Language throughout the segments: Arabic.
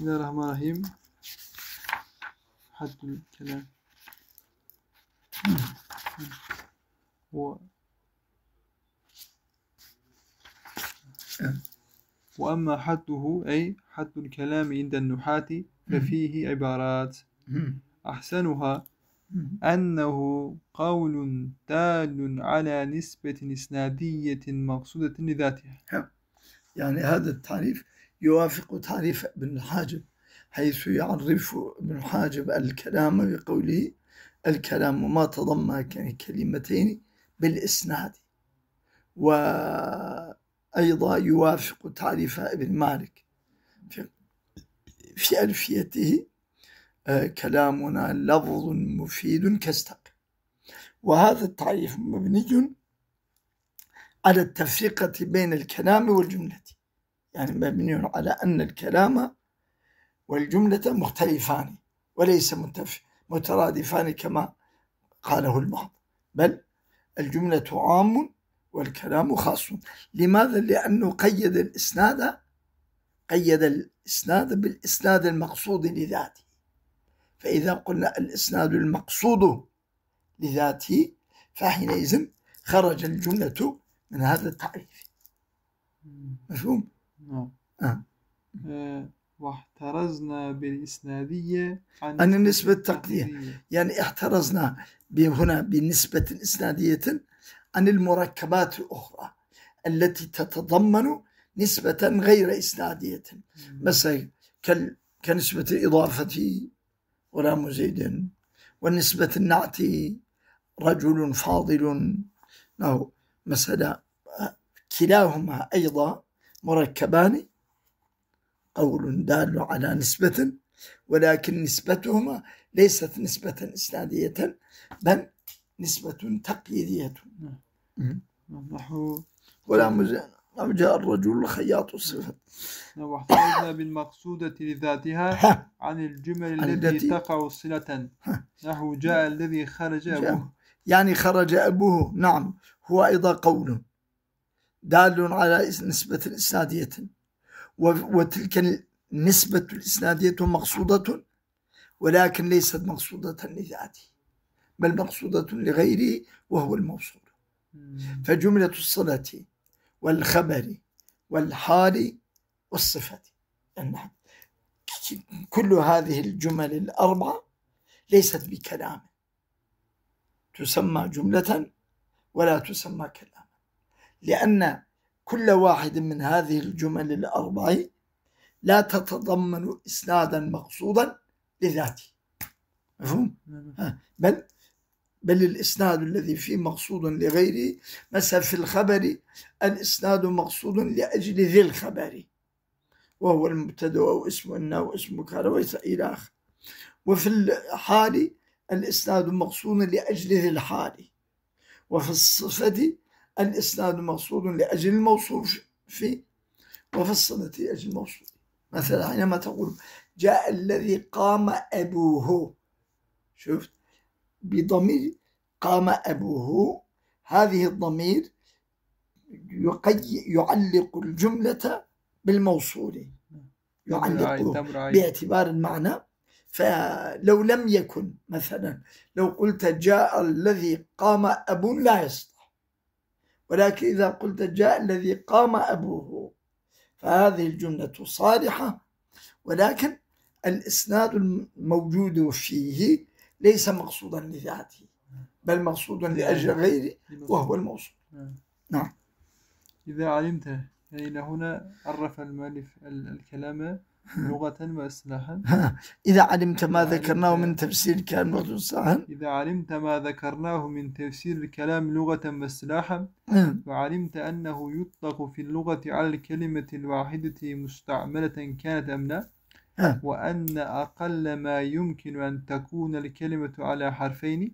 بسم الله الرحمن الرحيم حد الكلام و وأما حده أي حد الكلام عند النحاة ففيه عبارات أحسنها أنه قول دال على نسبة إسنادية مقصودة لذاتها يعني هذا التعريف يوافق تعريف ابن حاجب حيث يعرف ابن حاجب الكلام بقوله الكلام ما تضمن كلمتين بالإسناد وأيضا يوافق تعريف ابن مالك في ألفيته آه، كلامنا لفظ مفيد كاستق وهذا التعريف مبني على التفرقة بين الكلام والجملة يعني مبني على أن الكلام والجملة مختلفان وليس مترادفان كما قاله البعض بل الجملة عام والكلام خاص لماذا؟ لأنه قيد الإسناد قيد الإسناد بالإسناد المقصود لذاته فإذا قلنا الإسناد المقصود لذاته فحينئذ خرج الجملة من هذا التعريف مفهوم؟ نعم, نعم. آه، واحترزنا بالإسنادية عن, عن النسبة التقليديه يعني احترزنا هنا بنسبة إسنادية عن المركبات الأخرى التي تتضمن نسبة غير إسنادية مثلا كنسبة الإضافة غلام زيد ونسبة النعت رجل فاضل له نعم، مثلا آه، كلاهما أيضا مركبان قول دال على نسبة ولكن نسبتهما ليست نسبة إسنادية بل نسبة تقييدية نعم. نحو ولا جاء الرجل خياط الصفة وحفظنا بالمقصودة لذاتها عن الجمل التي تقع صلة نحو جاء الذي خرج أبوه يعني خرج أبوه نعم هو أيضا قول دال على نسبة إسنادية وتلك النسبة الإسنادية مقصودة ولكن ليست مقصودة لذاته بل مقصودة لغيره وهو الموصول فجملة الصلة والخبر والحال والصفة يعني كل هذه الجمل الأربعة ليست بكلام تسمى جملة ولا تسمى كلام لأن كل واحد من هذه الجمل الأربع لا تتضمن إسنادا مقصودا لذاته مفهوم؟ بل بل الإسناد الذي فيه مقصود لغيره مثلا في الخبر الإسناد مقصود لأجل ذي الخبر وهو المبتدأ أو اسم إنا أو اسم كان وليس إلى آخر وفي الحال الإسناد مقصود لأجل ذي الحال وفي الصفة الإسناد مقصود لأجل الموصوف فيه الصلة لأجل الموصوف مثلا حينما تقول جاء الذي قام أبوه شفت بضمير قام أبوه هذه الضمير يعلق الجملة بالموصول يعلق باعتبار المعنى فلو لم يكن مثلا لو قلت جاء الذي قام أبو لا يصلح ولكن إذا قلت جاء الذي قام أبوه فهذه الجملة صالحة ولكن الإسناد الموجود فيه ليس مقصودا لذاته بل مقصودا نعم. لأجل غيره وهو الموصول نعم. نعم إذا علمت يعني هنا عرف المؤلف الكلام لغة وإصلاحا إذا علمت ما ذكرناه من تفسير الكلام لغة وإصلاحا إذا علمت ما ذكرناه من تفسير الكلام لغة وإصلاحا وعلمت أنه يطلق في اللغة على الكلمة الواحدة مستعملة كانت أم لا وأن أقل ما يمكن أن تكون الكلمة على حرفين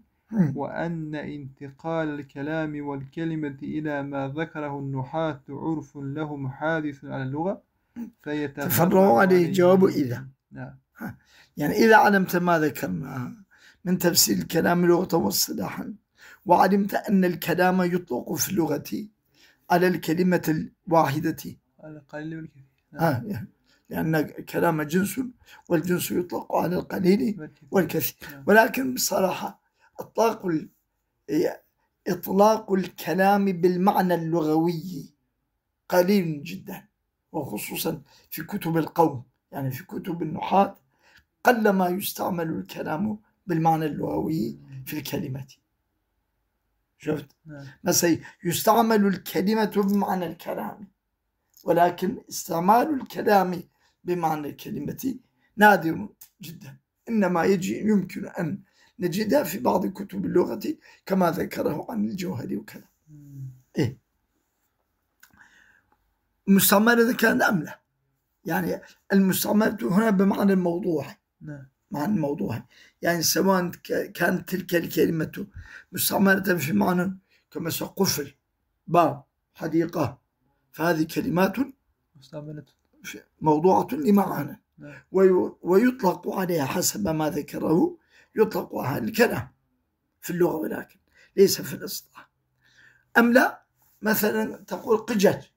وأن انتقال الكلام والكلمة إلى ما ذكره النحاة عرف لهم حادث على اللغة تفرغوا عليه الجواب إذا نعم. يعني إذا علمت ما ذكرناه من تفسير الكلام لغة واصطلاحا وعلمت أن الكلام يطلق في اللغة على الكلمة الواحدة على القليل والكثير يعني. لأن الكلام جنس والجنس يطلق على القليل والكثير نعم. ولكن بصراحة إطلاق إطلاق الكلام بالمعنى اللغوي قليل جدا وخصوصا في كتب القوم يعني في كتب النحاة قلما يستعمل الكلام بالمعنى اللغوي في الكلمة شفت نعم. مثلا يستعمل الكلمة بمعنى الكلام ولكن استعمال الكلام بمعنى الكلمة نادر جدا إنما يجي يمكن أن نجدها في بعض كتب اللغة كما ذكره عن الجوهري وكذا إيه مستعمرة كان أملة يعني المستعمرة هنا بمعنى الموضوع نعم معنى الموضوع يعني سواء كانت تلك الكلمة مستعمرة في معنى كما قفل باب حديقة فهذه كلمات مستعملة موضوعة لمعنى نعم. ويطلق عليها حسب ما ذكره يطلق عليها الكلام في اللغة ولكن ليس في الاصطلاح أم لا مثلا تقول قجت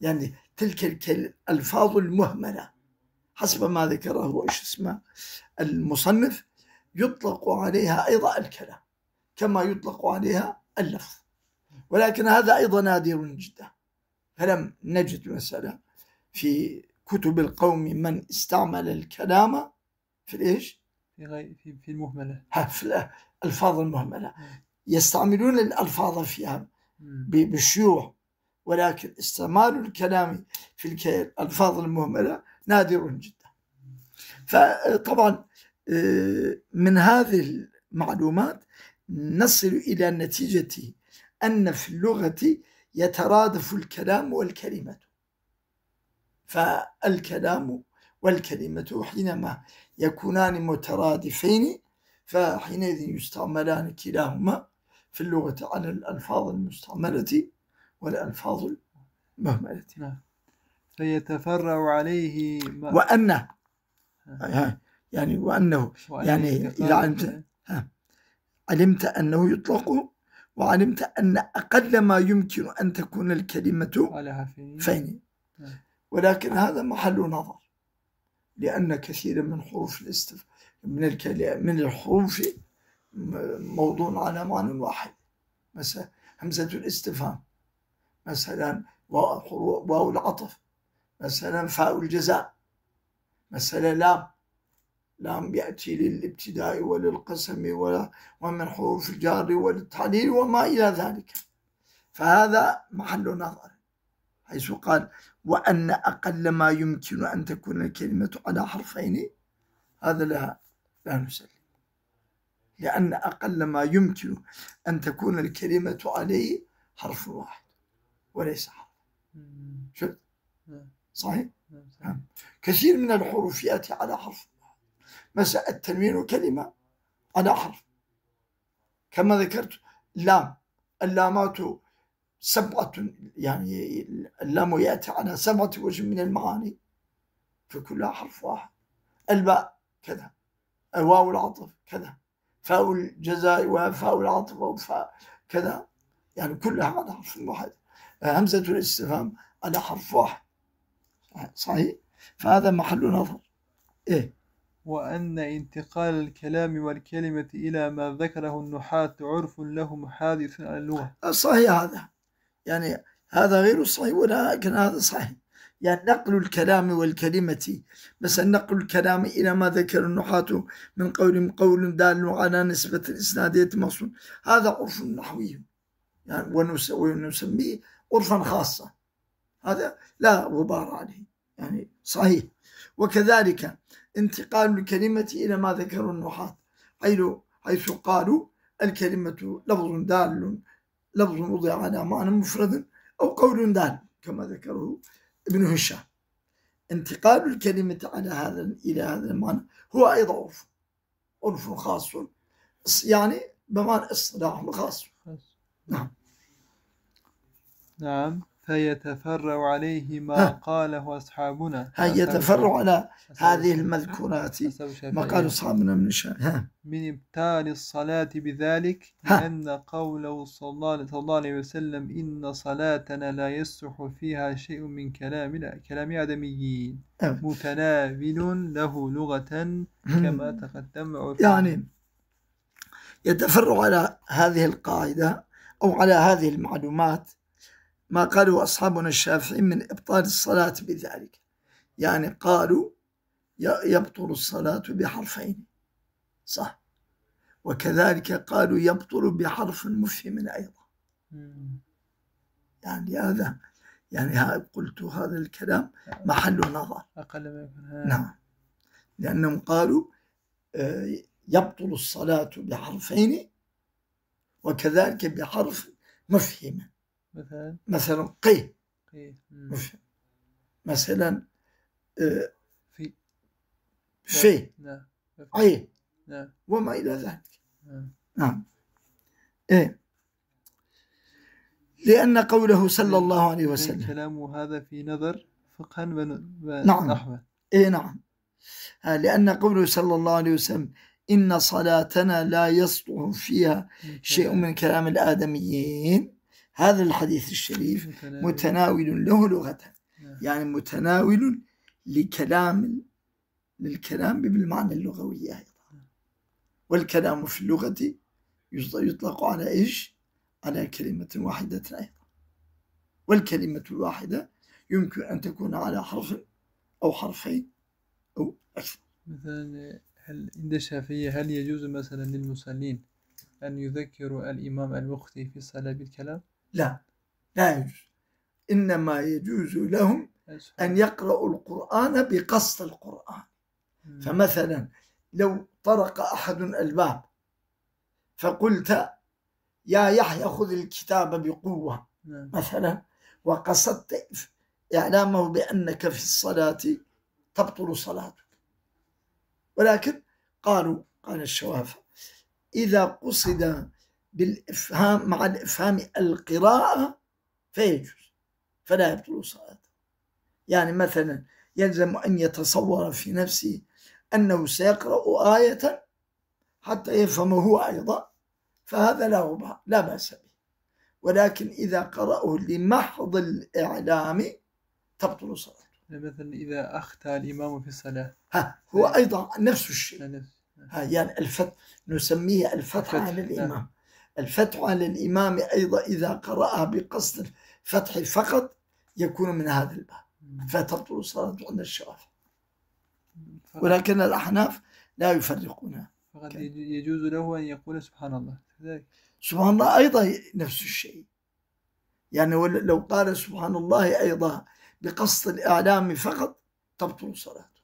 يعني تلك الألفاظ المهملة حسب ما ذكره إيش اسمه المصنف يطلق عليها أيضا الكلام كما يطلق عليها اللفظ ولكن هذا أيضا نادر جدا فلم نجد مثلا في كتب القوم من استعمل الكلام في الإيش؟ في في, في المهملة في الألفاظ المهملة يستعملون الألفاظ فيها بشيوع ولكن استعمال الكلام في الألفاظ المهملة نادر جدا فطبعا آه، من هذه المعلومات نصل إلى نتيجة أن في اللغة يترادف الكلام والكلمة فالكلام والكلمة حينما يكونان مترادفين فحينئذ يستعملان كلاهما في اللغة على الألفاظ المستعملة والألفاظ المهملة نعم. نعم فيتفرع عليه ما وأن يعني وأنه يعني إذا علمت علمت أنه يطلق وعلمت أن أقل ما يمكن أن تكون الكلمة فين نعم. ولكن هذا محل نظر لأن كثيرا من حروف الاستف من من الحروف موضوع على معنى واحد مثلا همزة الاستفهام مثلا واو العطف مثلا فاء الجزاء مثلا لام لام يأتي للابتداء وللقسم ومن حروف الجار والتعليل وما إلى ذلك فهذا محل نظر حيث قال وأن أقل ما يمكن أن تكون الكلمة على حرفين هذا لا لا نسلم لأن أقل ما يمكن أن تكون الكلمة عليه حرف واحد وليس حرفا شفت نعم. صحيح نعم، نعم. كثير من الحروف يأتي على حرف مثلا التنوين كلمة على حرف كما ذكرت لام اللامات سبعة يعني اللام يأتي على سبعة وجه من المعاني فكلها حرف واحد الباء كذا الواو العطف كذا فاء الجزاء وفاء العطف وفاء كذا يعني كلها على حرف واحد همزة الاستفهام على حرف واحد صحيح فهذا محل نظر إيه وأن انتقال الكلام والكلمة إلى ما ذكره النحاة عرف لهم حادث على اللغة صحيح هذا يعني هذا غير صحيح ولكن هذا صحيح يعني نقل الكلام والكلمة مثلا نقل الكلام إلى ما ذكر النحاة من قول قول دال على نسبة الإسناد يتمصن هذا عرف نحوي يعني ونسميه غرفا خاصة هذا لا غبار عليه يعني صحيح وكذلك انتقال الكلمة إلى ما ذكره النحاة حيث حيث قالوا الكلمة لفظ دال لفظ وضع على معنى مفرد أو قول دال كما ذكره ابن هشام انتقال الكلمة على هذا إلى هذا المعنى هو أيضا عرف عرف خاص يعني بمعنى اصطلاح خاص نعم نعم فيتفرع عليه ما قاله أصحابنا هل يتفرع على هذه المذكورات ما قالوا أصحابنا من الشام من إبطال الصلاة بذلك لأن قوله صلى الله عليه وسلم إن صلاتنا لا يصح فيها شيء من كلامنا كلام آدميين متناول له لغة كما تقدم يعني يتفرع على هذه القاعدة أو على هذه المعلومات ما قاله أصحابنا الشافعي من إبطال الصلاة بذلك يعني قالوا يبطل الصلاة بحرفين صح وكذلك قالوا يبطل بحرف مفهم أيضا يعني هذا يعني قلت هذا الكلام محل نظر أقل ما يكون نعم لأنهم قالوا آه، يبطل الصلاة بحرفين وكذلك بحرف مفهمه مثلا مثلا قي قي مثلا آه، في في نعم نعم وما إلى ذلك نعم. نعم, إيه لأن قوله صلى الله عليه وسلم كلامه هذا في نظر فقها نعم اي نعم آه، لأن قوله صلى الله عليه وسلم إن صلاتنا لا يصلح فيها شيء من كلام الآدميين هذا الحديث الشريف متناول له لغة نعم. يعني متناول لكلام للكلام بالمعنى اللغوي أيضا نعم. والكلام في اللغة يطلق على إيش؟ على كلمة واحدة أيضا والكلمة الواحدة يمكن أن تكون على حرف أو حرفين أو أكثر مثلا هل عند الشافعية هل يجوز مثلا للمصلين أن يذكروا الإمام الوقت في الصلاة بالكلام؟ لا لا يجوز إنما يجوز لهم أن يقرأوا القرآن بقصد القرآن فمثلا لو طرق أحد الباب فقلت يا يحيى خذ الكتاب بقوة نعم. مثلا وقصدت إعلامه بأنك في الصلاة تبطل صلاتك ولكن قالوا قال الشوافع إذا قصد بالإفهام مع الإفهام القراءة فيجوز فلا يبطل صلاته يعني مثلا يلزم أن يتصور في نفسه أنه سيقرأ آية حتى يفهم هو أيضا فهذا لا لا بأس به ولكن إذا قرأه لمحض الإعلام تبطل صلاته يعني مثلا إذا أخطأ الإمام في الصلاة ها هو أيضا نفس الشيء ها يعني الفتح نسميه الفتح على الإمام نعم. الفتح على الإمام أيضا إذا قرأها بقصد الفتح فقط يكون من هذا الباب فتبطل صلاة عند الشافعي ولكن الأحناف لا يفرقونها فقد يجوز له أن يقول سبحان الله سبحان الله أيضا نفس الشيء يعني لو قال سبحان الله أيضا بقصد الإعلام فقط تبطل صلاته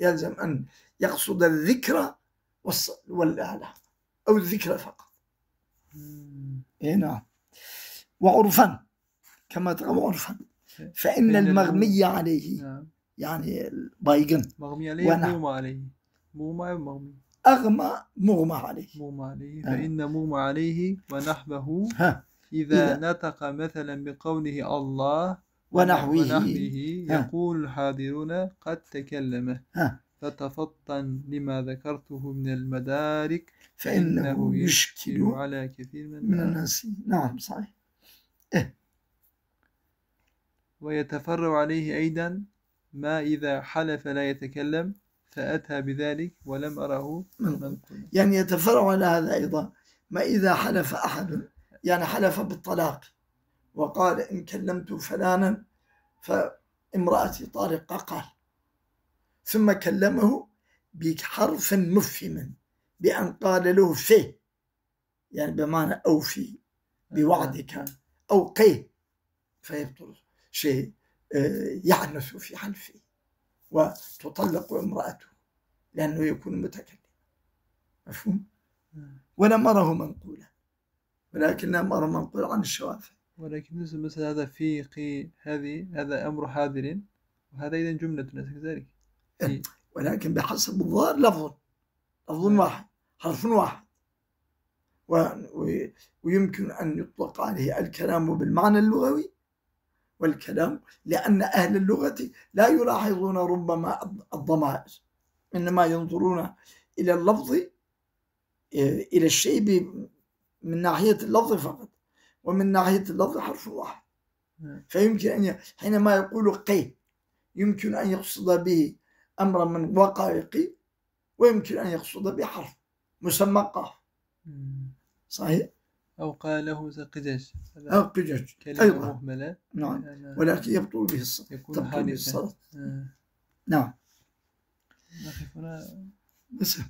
يلزم أن يقصد الذكر والإعلام أو الذكر فقط هنا إيه، نعم وعرفا كما عرفا فإن المغمي عليه نعم. يعني البايجن مغمي عليه مغمى عليه مغمى مغمي أغمى مغمى عليه مغمى عليه آه. فإن مغمى عليه ونحبه ها. إذا, إذا نطق مثلا بقوله الله ونحوه, ونحوه يقول الحاضرون قد تكلم ها. فتفطن لما ذكرته من المدارك فإنه يشكل على كثير من, من الناس نعم صحيح إيه؟ ويتفرع عليه أيضا ما إذا حلف لا يتكلم فأتى بذلك ولم أره يعني يتفرع على هذا أيضا ما إذا حلف أحد يعني حلف بالطلاق وقال إن كلمت فلانا فامرأتي طارقة قال ثم كلمه بحرف مفهم بأن قال له في يعني بمعنى أوفي بوعدك أو قي فيبطل شيء آه، يعنف في حلفه وتطلق امرأته لأنه يكون متكلم مفهوم؟ ولم أره منقولا ولكن لم أره منقولا عن الشوافع ولكن مثل هذا في قي هذه هذا أمر حاضر وهذا إذا جملة كذلك إيه. إيه. ولكن بحسب الظاهر لفظ لفظ إيه. واحد حرف واحد ويمكن أن يطلق عليه الكلام بالمعنى اللغوي والكلام لأن أهل اللغة لا يلاحظون ربما الضمائر إنما ينظرون إلى اللفظ إلى الشيء من ناحية اللفظ فقط ومن ناحية اللفظ حرف واحد فيمكن أن حينما يقول قي يمكن أن يقصد به أمرا من وقائقي ويمكن أن يقصد بحرف مسمى قاف صحيح أو قاله قجاج أو قجاج كلمة أيضا مهملة نعم ولكن يبطل به الصلاة يكون حادثا آه. نعم نقف هنا بس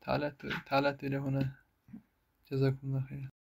تعالت تعالت إلى هنا جزاكم الله خيرا